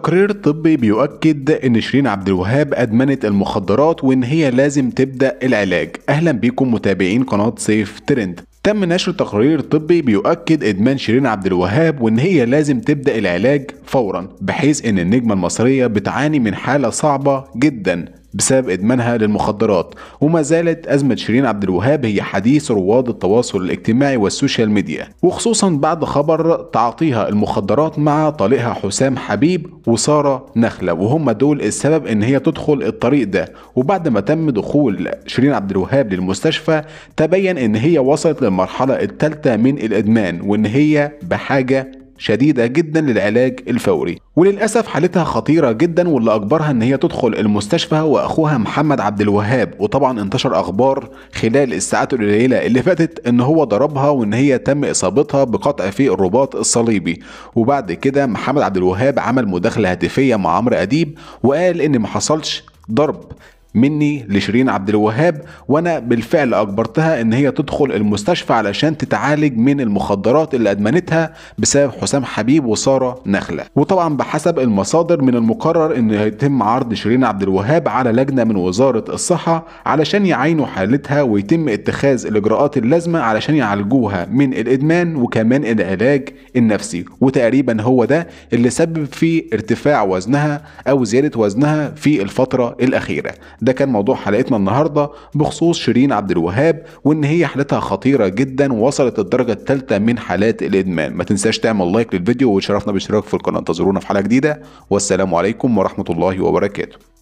تقرير طبي بيؤكد ان شيرين عبد الوهاب ادمنت المخدرات وان هي لازم تبدا العلاج اهلا بيكم متابعين قناه سيف ترند تم نشر تقرير طبي بيؤكد ادمان شيرين عبد الوهاب وان هي لازم تبدا العلاج فورا بحيث ان النجمه المصريه بتعاني من حاله صعبه جدا بسبب إدمانها للمخدرات وما زالت أزمة شيرين عبد الوهاب هي حديث رواد التواصل الاجتماعي والسوشيال ميديا وخصوصا بعد خبر تعاطيها المخدرات مع طالقها حسام حبيب وسارة نخلة وهم دول السبب إن هي تدخل الطريق ده وبعد ما تم دخول شيرين عبد الوهاب للمستشفى تبين إن هي وصلت للمرحلة الثالثة من الإدمان وإن هي بحاجة شديدة جدا للعلاج الفوري وللأسف حالتها خطيرة جدا واللي أجبرها إن هي تدخل المستشفى وأخوها محمد عبد الوهاب وطبعا انتشر أخبار خلال الساعات القليلة اللي فاتت إن هو ضربها وإن هي تم إصابتها بقطع في الرباط الصليبي وبعد كده محمد عبد الوهاب عمل مداخلة هاتفية مع عمرو أديب وقال إن ما حصلش ضرب مني لشيرين عبد الوهاب وانا بالفعل اجبرتها ان هي تدخل المستشفى علشان تتعالج من المخدرات اللي ادمنتها بسبب حسام حبيب وساره نخله وطبعا بحسب المصادر من المقرر ان هيتم عرض شيرين عبد الوهاب على لجنه من وزاره الصحه علشان يعينوا حالتها ويتم اتخاذ الاجراءات اللازمه علشان يعالجوها من الادمان وكمان العلاج النفسي وتقريبا هو ده اللي سبب في ارتفاع وزنها او زياده وزنها في الفتره الاخيره ده كان موضوع حلقتنا النهارده بخصوص شيرين عبد الوهاب وان هي حالتها خطيره جدا ووصلت الدرجه الثالثه من حالات الادمان ما تنساش تعمل لايك للفيديو وتشرفنا باشتراك في القناه انتظرونا في حلقه جديده والسلام عليكم ورحمه الله وبركاته